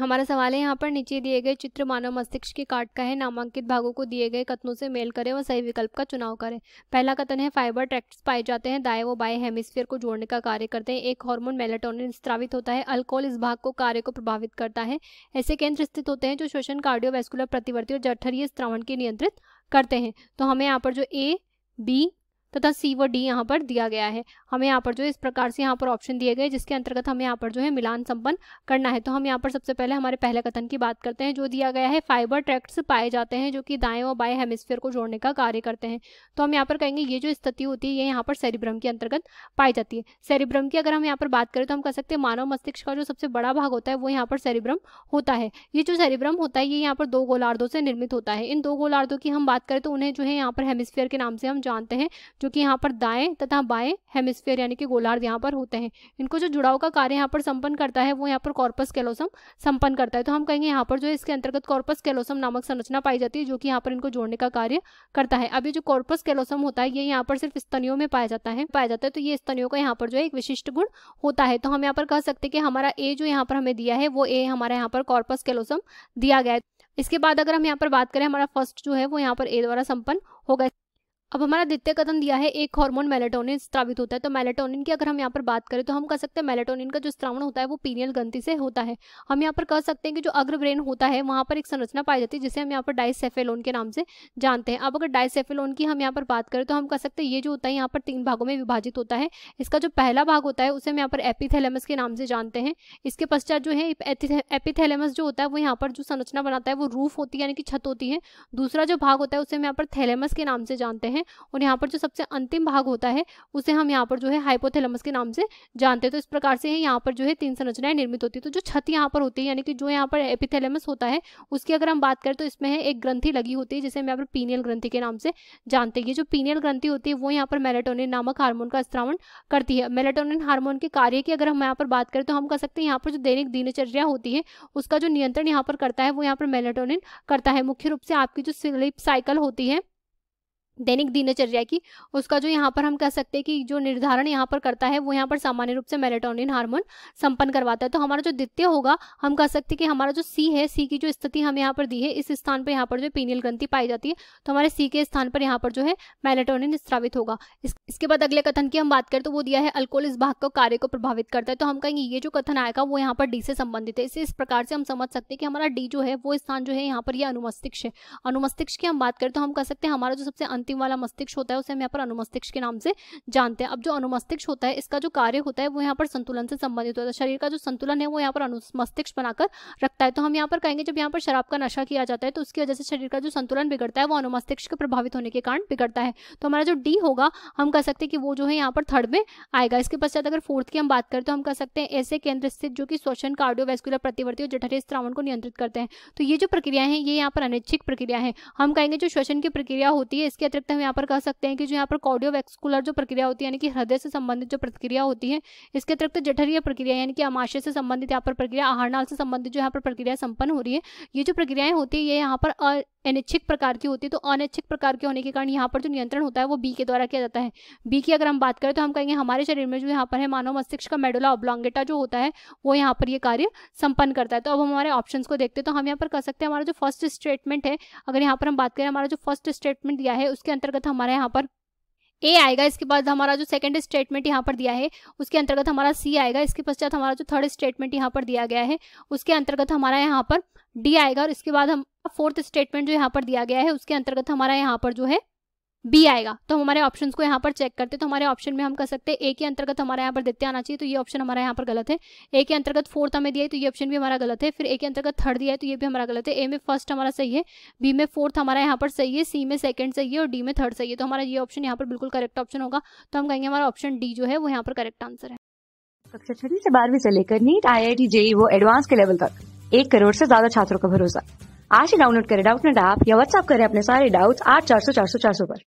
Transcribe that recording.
हमारा सवाल है यहाँ पर नीचे दिए गए चित्र मानव मस्तिष्क के काट का है नामांकित भागों को दिए गए कथनों से मेल करें व सही विकल्प का चुनाव करें पहला कथन है फाइबर ट्रैक्ट्स पाए जाते हैं दाएं व बाएं हेमिस्फीयर को जोड़ने का कार्य करते हैं एक हार्मोन मेलाटोनिन स्त्रावित होता है अल्कोहल इस भाग को कार्य को प्रभावित करता है ऐसे केंद्र स्थित होते हैं जो श्वसन कार्डियोवैस्कुलर प्रतिवर्ती और जठरीय स्त्रावण के नियंत्रित करते हैं तो हमें यहाँ पर जो ए बी तथा सी व डी यहाँ पर दिया गया है हमें यहाँ पर जो इस प्रकार से यहाँ पर ऑप्शन दिए गए जिसके अंतर्गत हमें यहाँ पर जो है मिलान संपन्न करना है तो हम यहाँ पर सबसे पहले हमारे पहले कथन की बात करते हैं जो दिया गया है फाइबर ट्रैक्ट्स पाए जाते हैं जो कि दाएं और बाएं हेमिस्फेयर को जोड़ने का कार्य करते हैं तो हम यहाँ पर कहेंगे ये जो स्थिति होती है ये यहाँ पर सेरिब्रम के अंतर्गत पाई जाती है सेरिब्रम की अगर हम यहाँ पर बात करें तो हम कह सकते हैं मानव मस्तिष्क का जो सबसे बड़ा भाग होता है वो यहाँ पर सेरिब्रम होता है ये जो सेरिब्रम होता है ये यहाँ पर दो गोलार्धों से निर्मित होता है इन दो गोलार्धों की हम बात करें तो उन्हें जो है यहाँ पर हेमिस्फेयर के नाम से हम जानते हैं जो कि यहाँ पर दाएं तथा बाएं हेमिस्फेयर यानी कि गोलार्ध यहाँ पर होते हैं इनको जो जुड़ाव का कार्य यहाँ पर संपन्न करता है वो यहाँ पर कॉर्पस कैलोसम संपन्न करता है तो हम कहेंगे यहाँ पर जो इसके अंतर्गत कॉर्पस कैलोसम नामक संरचना पाई जाती है जो कि यहाँ पर इनको जोड़ने का कार्य करता है अभी जो कॉर्पस कैलोसम होता है ये यहाँ पर सिर्फ स्तनियों में पाया जाता है पाया जाता है तो ये स्तनियों का यहाँ पर जो है एक विशिष्ट गुण होता है तो हम यहाँ पर कह सकते हैं कि हमारा ए जो यहाँ पर हमें दिया है वो ए हमारा यहाँ पर कॉर्पस कैलोसम दिया गया है इसके बाद अगर हम यहाँ पर बात करें हमारा फर्स्ट जो है वो यहाँ पर ए द्वारा संपन्न हो गया अब हमारा द्वितीय कदम दिया है एक हार्मोन मेलेटोनिन स्त्रावित होता है तो मेलेटोनिन की अगर हम यहाँ पर बात करें तो हम कह सकते हैं मेलेटोनिन का जो स्त्रावण होता है वो पीनियल गंती से होता है हम यहाँ पर कह सकते हैं कि जो अग्रब्रेन होता है वहाँ पर एक संरचना पाई जाती है जिसे हम यहाँ पर डाइसेफेलोन के नाम से जानते हैं अब अगर डाइसेफेलोन की हम यहाँ पर बात करें तो हम कह सकते हैं ये जो होता है यहाँ पर तीन भागों में विभाजित होता है इसका जो पहला भाग होता है उसे हम यहाँ पर एपिथेलेमस के नाम से जानते हैं इसके पश्चात जो है एपिथेलेमस जो होता है वो यहाँ पर जो संरचना बनाता है वो रूफ होती है यानी कि छत होती है दूसरा जो भाग होता है उसे हम यहाँ पर थैलेमस के नाम से जानते हैं हैं और यहाँ पर जो सबसे अंतिम भाग होता है उसे हम यहाँ पर जो है हाइपोथेलमस के नाम से जानते हैं तो इस प्रकार से यहाँ पर जो है तीन संरचनाएं निर्मित होती है तो जो छत यहाँ पर होती है यानी कि जो यहाँ पर एपिथैलेमस होता है उसकी अगर हम बात करें तो इसमें है एक ग्रंथी लगी होती है जिसे हम यहाँ पर पीनियल ग्रंथी के नाम से जानते हैं जो पीनियल ग्रंथी होती है वो यहाँ पर मेलेटोनिन नामक हार्मोन का स्त्रावण करती है मेलेटोनिन हार्मोन के कार्य की अगर हम यहाँ पर बात करें तो हम कह सकते हैं यहाँ पर जो दैनिक दिनचर्या होती है उसका जो नियंत्रण यहाँ पर करता है वो यहाँ पर मेलेटोनिन करता है मुख्य रूप से आपकी जो स्लीप साइकिल होती है दैनिक दिनचर्या की उसका जो यहाँ पर हम कह सकते हैं कि जो निर्धारण यहाँ पर करता है वो यहाँ पर सामान्य रूप से मेलेटोनिन हार्मोन संपन्न करवाता है तो हमारा जो द्वितीय होगा हम कह सकते हैं कि हमारा जो सी है सी की जो स्थिति हम यहाँ पर दी है इस स्थान पर यहाँ पर जो पीनियल ग्रंथि पाई जाती है तो हमारे सी के स्थान पर यहाँ पर जो है मेलेटोनिन स्त्रावित होगा इस, इसके बाद अगले कथन की हम बात करें तो वो दिया है अल्कोहल इस भाग को कार्य को प्रभावित करता है तो हम कहेंगे ये जो कथन आएगा वो यहाँ पर डी से संबंधित है इसे इस प्रकार से हम समझ सकते हैं कि हमारा डी जो है वो स्थान जो है यहाँ पर यह अनुमस्तिष्क है अनुमस्तिष्क की हम बात करें तो हम कह सकते हैं हमारा जो सबसे अंतिम वाला मस्तिष्क होता है उसे हम यहाँ पर अनुमस्तिष्क के नाम से जानते हैं अब जो अनुमस्तिष्क होता है इसका जो कार्य होता है वो यहाँ पर संतुलन से संबंधित होता है शरीर का जो संतुलन है वो यहाँ पर अनुमस्तिष्क बनाकर रखता है तो हम यहाँ पर कहेंगे जब यहाँ पर शराब का नशा किया जाता है तो उसकी वजह से शरीर का जो संतुलन बिगड़ता है वो अनुमस्तिष्क प्रभावित होने के कारण बिगड़ता है तो हमारा जो डी होगा हम कह सकते हैं कि वो जो है यहाँ पर थर्ड में आएगा इसके पश्चात अगर फोर्थ की हम बात करें तो हम कह सकते हैं ऐसे केंद्र स्थित जो कि श्वसन कार्डियोवेस्कुलर प्रतिवर्ती और जठरी स्त्रावण को नियंत्रित करते हैं तो ये जो प्रक्रिया है ये यहाँ पर अनैच्छिक प्रक्रिया है हम कहेंगे जो श्वसन की प्रक्रिया होती है इसके रखते हैं हम यहाँ पर कह सकते हैं कि जो यहाँ पर कॉडियोवेस्कुलर जो प्रक्रिया होती है यानी कि हृदय से संबंधित जो प्रक्रिया होती है इसके अतिरिक्त जठरीय प्रक्रिया यानी कि अमाशय से संबंधित यहाँ पर प्रक्रिया नाल से संबंधित जो यहाँ पर प्रक्रिया संपन्न हो रही है ये जो प्रक्रियाएं होती है ये यहाँ पर अनिच्छिक प्रकार की होती है तो अनिच्छिक प्रकार के होने के कारण यहाँ पर जो नियंत्रण होता है वो बी के द्वारा किया जाता है बी की अगर हम बात करें तो हम कहेंगे हमारे शरीर में जो यहाँ पर है मानव मस्तिष्क का मेडोला ओब्लोंगेटा जो होता है वो यहाँ पर ये कार्य संपन्न करता है तो अब हम हमारे ऑप्शन को देखते हैं तो हम यहाँ पर कर सकते हैं हमारा जो फर्स्ट स्टेटमेंट है अगर यहाँ पर हम बात करें हमारा जो फर्स्ट स्टेटमेंट दिया है उसके अंतर्गत हमारे यहाँ पर ए आएगा इसके बाद हमारा जो सेकंड स्टेटमेंट यहाँ पर दिया है उसके अंतर्गत हमारा सी आएगा इसके पश्चात हमारा जो थर्ड स्टेटमेंट यहाँ पर दिया गया है उसके अंतर्गत हमारा यहाँ पर डी आएगा और इसके बाद हम फोर्थ स्टेटमेंट जो यहाँ पर दिया गया है उसके अंतर्गत हमारा यहाँ पर जो है बी आएगा तो हमारे ऑप्शन को यहाँ पर चेक करते तो हमारे ऑप्शन में हम कर सकते हैं ए के अंतर्गत हमारे यहाँ पर द्वितीय आना चाहिए तो ये ऑप्शन हमारा यहाँ पर गलत है ए के अंतर्गत फोर्थ हमें दिया है तो ये ऑप्शन भी हमारा गलत है फिर ए के अंतर्गत थर्ड दिया है तो ये भी हमारा गलत है ए में फर्स्ट हमारा सही है बी में फोर्थ हमारा यहाँ पर सही है सी में सेकंड सही है और डी में थर्ड सही है तो हमारा ये ऑप्शन यहाँ पर बिल्कुल करेक्ट ऑप्शन होगा तो हम कहेंगे हमारा ऑप्शन डी जो है वो यहाँ पर करेक्ट आंसर है कक्षा छठी से बारहवीं से लेकर NEET I I T JEE वो एडवांस के लेवल तक एक करोड़ से ज्यादा छात्रों का भरोसा आज ही डाउनलोड करें डाउटनेट ऐप या व्हाट्सएप करें अपने सारे डाउट्स आठ चार सौ चार सौ चार सौ पर